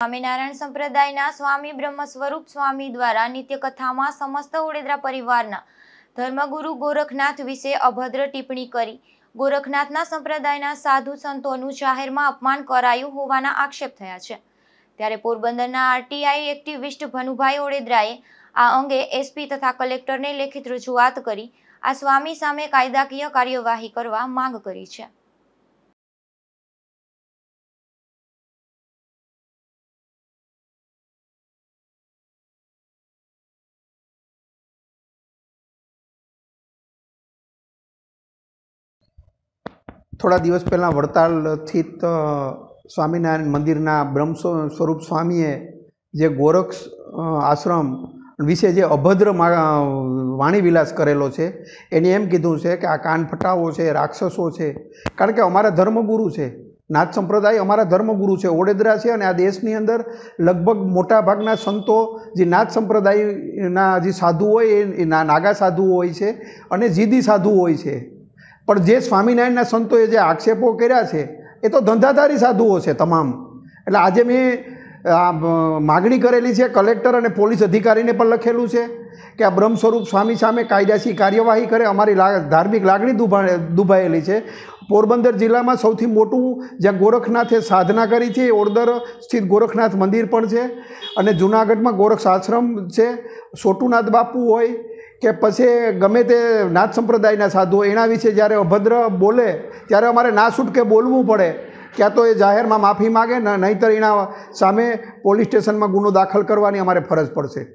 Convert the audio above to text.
સ્વામિનારાયણ સંપ્રદાયના સ્વામી બ્રહ્મ સ્વરૂપ સ્વામી દ્વારા નિત્યકથામાં સમસ્ત ઓડેદરા પરિવારના ધર્મગુરુ ગોરખનાથ વિશે અભદ્ર ટિપ્પણી કરી ગોરખનાથના સંપ્રદાયના સાધુ સંતોનું જાહેરમાં અપમાન કરાયું હોવાના આક્ષેપ થયા છે ત્યારે પોરબંદરના આરટીઆઈ એક્ટિવિસ્ટ ભનુભાઈ ઓડેદરાએ આ અંગે એસપી તથા કલેક્ટરને લેખિત રજૂઆત કરી આ સ્વામી સામે કાયદાકીય કાર્યવાહી કરવા માંગ કરી છે થોડા દિવસ પહેલાં વડતાલ સ્થિત સ્વામિનારાયણ મંદિરના બ્રહ્મ સ્વરૂપ સ્વામીએ જે ગોરક્ષ આશ્રમ વિશે જે અભદ્ર વાણીવિલાસ કરેલો છે એને એમ કીધું છે કે આ કાનફટાઓ છે રાક્ષસો છે કારણ કે અમારા ધર્મગુરુ છે નાથ સંપ્રદાય અમારા ધર્મગુરુ છે ઓડેદરા છે અને આ દેશની અંદર લગભગ મોટાભાગના સંતો જે નાથ સંપ્રદાયના જે સાધુ હોય એ નાગા સાધુ હોય છે અને જીદી સાધુ હોય છે પણ જે સ્વામિનારાયણના સંતોએ જે આક્ષેપો કર્યા છે એ તો ધંધાધારી સાધુઓ છે તમામ એટલે આજે મેં માગણી કરેલી છે કલેક્ટર અને પોલીસ અધિકારીને પણ લખેલું છે કે આ બ્રહ્મ સ્વરૂપ સ્વામી સામે કાયદાસી કાર્યવાહી કરે અમારી ધાર્મિક લાગણી દુભા દુભાયેલી છે પોરબંદર જિલ્લામાં સૌથી મોટું જ્યાં ગોરખનાથે સાધના કરી છે એ ઓરદર સ્થિત ગોરખનાથ મંદિર પણ છે અને જુનાગઢમાં ગોરખ આશ્રમ છે સોટુનાથ બાપુ હોય કે પછી ગમે તે નાથ સંપ્રદાયના સાધુઓ એના વિશે જ્યારે અભદ્ર બોલે ત્યારે અમારે ના છૂટકે બોલવું પડે ક્યાં તો એ જાહેરમાં માફી માગે ને નહીંતર એના સામે પોલીસ સ્ટેશનમાં ગુનો દાખલ કરવાની અમારે ફરજ પડશે